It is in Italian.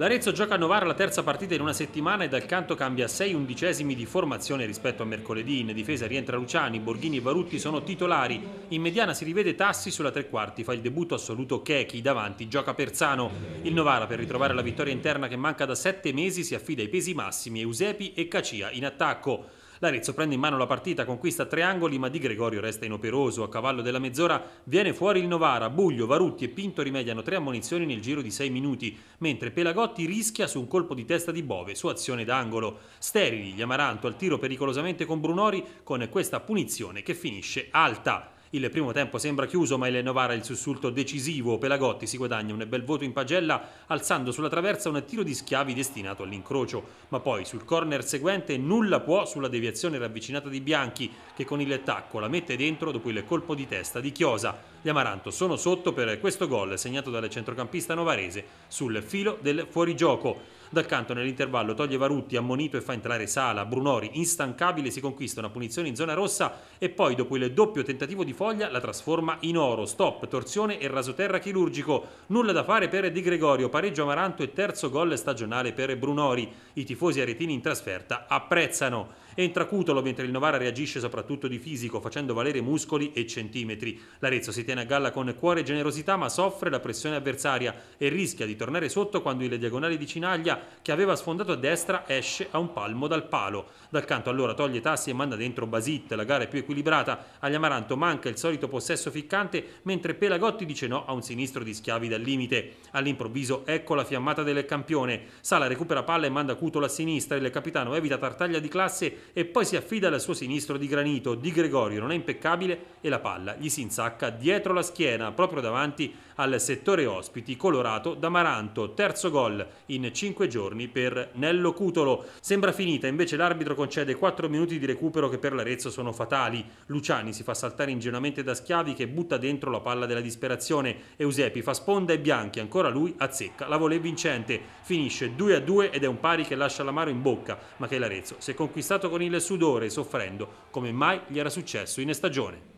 L'Arezzo gioca a Novara la terza partita in una settimana e dal canto cambia 6 undicesimi di formazione rispetto a mercoledì. In difesa rientra Luciani, Borghini e Barutti sono titolari. In mediana si rivede Tassi sulla tre quarti, fa il debutto assoluto Kechi, davanti gioca Persano. Il Novara per ritrovare la vittoria interna che manca da 7 mesi si affida ai pesi massimi Eusepi e Cacia in attacco. L'Arezzo prende in mano la partita, conquista tre angoli, ma Di Gregorio resta inoperoso. A cavallo della mezz'ora viene fuori il Novara, Buglio, Varutti e Pinto rimediano tre ammonizioni nel giro di sei minuti, mentre Pelagotti rischia su un colpo di testa di Bove su azione d'angolo. Sterili gli Amaranto al tiro pericolosamente con Brunori con questa punizione che finisce alta. Il primo tempo sembra chiuso, ma il Novara il sussulto decisivo. Pelagotti si guadagna un bel voto in pagella, alzando sulla traversa un tiro di schiavi destinato all'incrocio. Ma poi sul corner seguente nulla può sulla deviazione ravvicinata di Bianchi, che con il tacco la mette dentro dopo il colpo di testa di Chiosa. Gli Amaranto sono sotto per questo gol segnato dal centrocampista novarese sul filo del fuorigioco. Dal canto nell'intervallo toglie Varutti, ammonito e fa entrare Sala. Brunori, instancabile, si conquista una punizione in zona rossa e poi dopo il doppio tentativo di foglia la trasforma in oro. Stop, torsione e rasoterra chirurgico. Nulla da fare per Di Gregorio, pareggio Amaranto e terzo gol stagionale per Brunori. I tifosi aretini in trasferta apprezzano. Entra Cutolo mentre il Novara reagisce soprattutto di fisico facendo valere muscoli e centimetri. L'Arezzo si tiene a galla con cuore e generosità ma soffre la pressione avversaria e rischia di tornare sotto quando il diagonale di Cinaglia che aveva sfondato a destra esce a un palmo dal palo. Dal canto allora toglie Tassi e manda dentro Basit, la gara è più equilibrata. Agli Amaranto manca il solito possesso ficcante mentre Pelagotti dice no a un sinistro di schiavi dal limite. All'improvviso ecco la fiammata del campione. Sala recupera palla e manda Cutolo a sinistra. Il capitano evita tartaglia di classe e poi si affida al suo sinistro di granito. Di Gregorio non è impeccabile e la palla gli si insacca dietro la schiena, proprio davanti al settore ospiti colorato da Maranto. Terzo gol in cinque giorni per Nello Cutolo. Sembra finita, invece l'arbitro concede quattro minuti di recupero che per l'Arezzo sono fatali. Luciani si fa saltare ingenuamente da Schiavi che butta dentro la palla della disperazione. Eusepi fa sponda e Bianchi, ancora lui, azzecca la volée vincente. Finisce 2 a 2 ed è un pari che lascia l'amaro in bocca, ma che l'Arezzo si è conquistato con con il sudore, soffrendo come mai gli era successo in stagione.